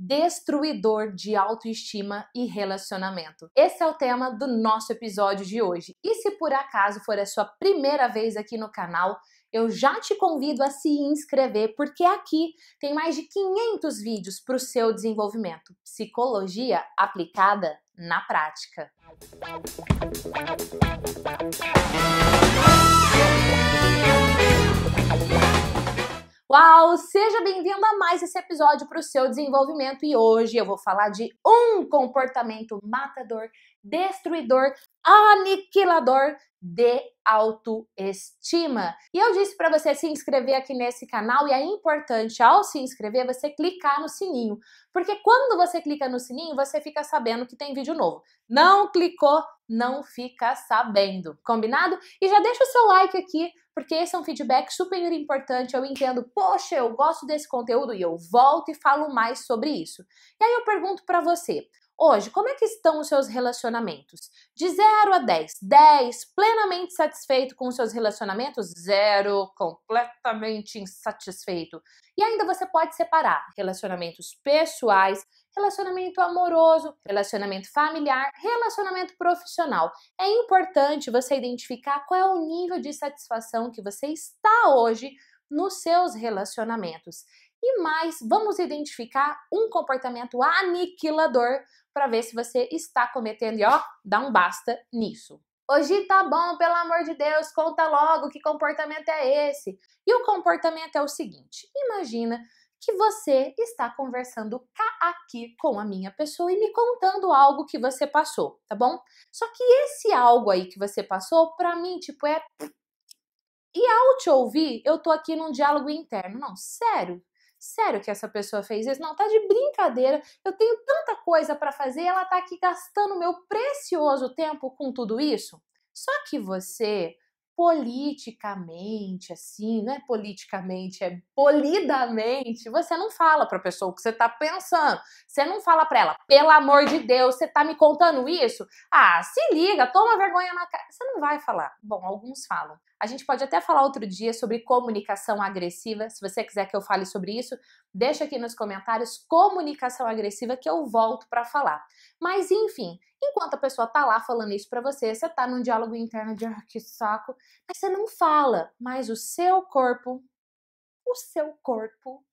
destruidor de autoestima e relacionamento. Esse é o tema do nosso episódio de hoje. E se por acaso for a sua primeira vez aqui no canal, eu já te convido a se inscrever, porque aqui tem mais de 500 vídeos para o seu desenvolvimento. Psicologia aplicada na prática. mais esse episódio para o seu desenvolvimento e hoje eu vou falar de um comportamento matador, destruidor, aniquilador de autoestima. E eu disse para você se inscrever aqui nesse canal e é importante ao se inscrever você clicar no sininho, porque quando você clica no sininho você fica sabendo que tem vídeo novo. Não clicou, não fica sabendo, combinado? E já deixa o seu like aqui porque esse é um feedback super importante. Eu entendo, poxa, eu gosto desse conteúdo e eu volto e falo mais sobre isso. E aí eu pergunto para você, hoje, como é que estão os seus relacionamentos? De 0 a 10, 10 plenamente satisfeito com os seus relacionamentos, 0 completamente insatisfeito. E ainda você pode separar relacionamentos pessoais relacionamento amoroso, relacionamento familiar, relacionamento profissional. É importante você identificar qual é o nível de satisfação que você está hoje nos seus relacionamentos. E mais, vamos identificar um comportamento aniquilador para ver se você está cometendo e ó, dá um basta nisso. Hoje tá bom, pelo amor de Deus, conta logo que comportamento é esse. E o comportamento é o seguinte: imagina que você está conversando aqui com a minha pessoa e me contando algo que você passou, tá bom? Só que esse algo aí que você passou, pra mim, tipo, é. E ao te ouvir, eu tô aqui num diálogo interno. Não, sério, sério que essa pessoa fez isso? Não, tá de brincadeira. Eu tenho tanta coisa para fazer, ela tá aqui gastando meu precioso tempo com tudo isso. Só que você politicamente, assim, não é politicamente, é polidamente, você não fala para a pessoa o que você está pensando. Você não fala para ela, pelo amor de Deus, você está me contando isso? Ah, se liga, toma vergonha na cara. Você não vai falar. Bom, alguns falam. A gente pode até falar outro dia sobre comunicação agressiva. Se você quiser que eu fale sobre isso, deixa aqui nos comentários comunicação agressiva que eu volto para falar. Mas enfim, enquanto a pessoa tá lá falando isso para você, você tá num diálogo interno de ah, que saco, mas você não fala, mas o seu corpo o seu corpo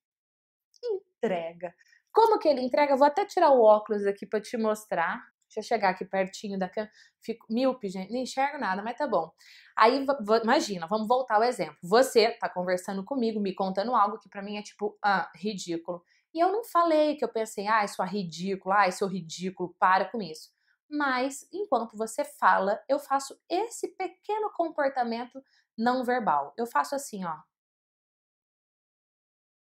entrega. Como que ele entrega? vou até tirar o óculos aqui para te mostrar. Deixa eu chegar aqui pertinho da câmera. Fico míope, gente, não enxergo nada, mas tá bom. Aí, imagina, vamos voltar ao exemplo. Você tá conversando comigo, me contando algo que para mim é tipo, ah, ridículo. E eu não falei que eu pensei, ai, ah, sua ridícula, ai, ah, seu ridículo, para com isso. Mas, enquanto você fala, eu faço esse pequeno comportamento não verbal. Eu faço assim, ó.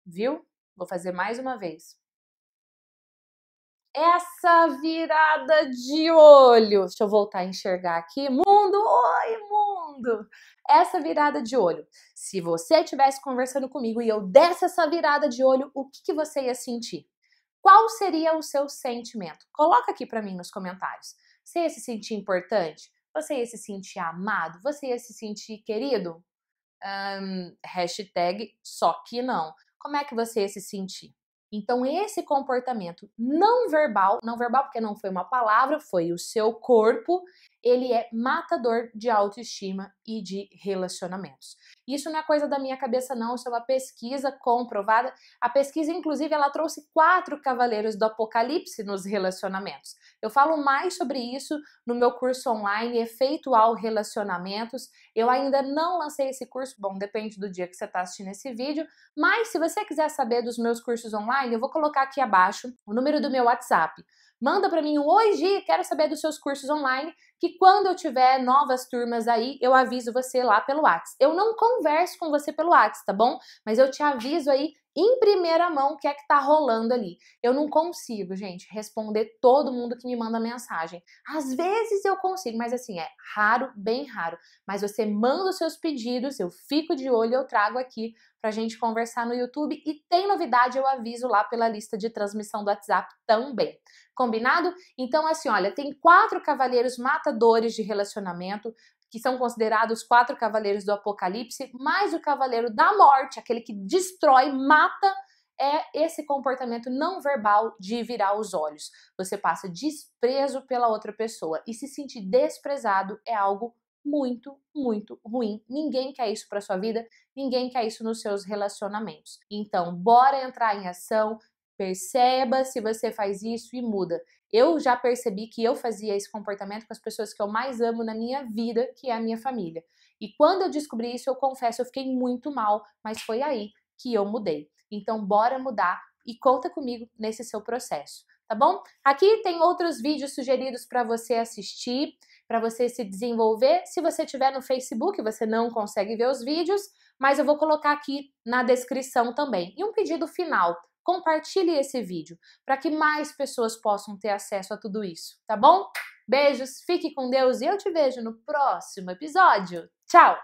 Viu? Vou fazer mais uma vez essa virada de olho. Deixa eu voltar a enxergar aqui. Mundo, oi, mundo! Essa virada de olho. Se você estivesse conversando comigo e eu desse essa virada de olho, o que, que você ia sentir? Qual seria o seu sentimento? Coloca aqui para mim nos comentários. Você ia se sentir importante? Você ia se sentir amado? Você ia se sentir querido? Um, hashtag só que não. Como é que você ia se sentir? Então, esse comportamento não verbal, não verbal porque não foi uma palavra, foi o seu corpo, ele é matador de autoestima e de relacionamentos. Isso não é coisa da minha cabeça, não, isso é uma pesquisa comprovada. A pesquisa, inclusive, ela trouxe quatro cavaleiros do apocalipse nos relacionamentos. Eu falo mais sobre isso no meu curso online, efeito ao Relacionamentos. Eu ainda não lancei esse curso, bom, depende do dia que você está assistindo esse vídeo, mas se você quiser saber dos meus cursos online, online, eu vou colocar aqui abaixo o número do meu WhatsApp. Manda para mim hoje, quero saber dos seus cursos online, que quando eu tiver novas turmas aí, eu aviso você lá pelo WhatsApp. Eu não converso com você pelo WhatsApp, tá bom? Mas eu te aviso aí em primeira mão o que é que tá rolando ali. Eu não consigo, gente, responder todo mundo que me manda mensagem. Às vezes eu consigo, mas assim, é raro, bem raro. Mas você manda os seus pedidos, eu fico de olho, eu trago aqui pra gente conversar no YouTube e tem novidade eu aviso lá pela lista de transmissão do WhatsApp também. Combinado? Então assim, olha, tem quatro cavaleiros matadores de relacionamento, que são considerados quatro cavaleiros do Apocalipse, mais o cavaleiro da morte, aquele que destrói, mata, é esse comportamento não verbal de virar os olhos. Você passa desprezo pela outra pessoa e se sentir desprezado é algo muito, muito ruim. Ninguém quer isso para sua vida, ninguém quer isso nos seus relacionamentos. Então, bora entrar em ação, Perceba se você faz isso e muda. Eu já percebi que eu fazia esse comportamento com as pessoas que eu mais amo na minha vida, que é a minha família. E quando eu descobri isso, eu confesso, eu fiquei muito mal, mas foi aí que eu mudei. Então, bora mudar e conta comigo nesse seu processo, tá bom? Aqui tem outros vídeos sugeridos para você assistir, para você se desenvolver. Se você tiver no Facebook, você não consegue ver os vídeos, mas eu vou colocar aqui na descrição também. E um pedido final, compartilhe esse vídeo para que mais pessoas possam ter acesso a tudo isso, tá bom? Beijos, fique com Deus e eu te vejo no próximo episódio. Tchau!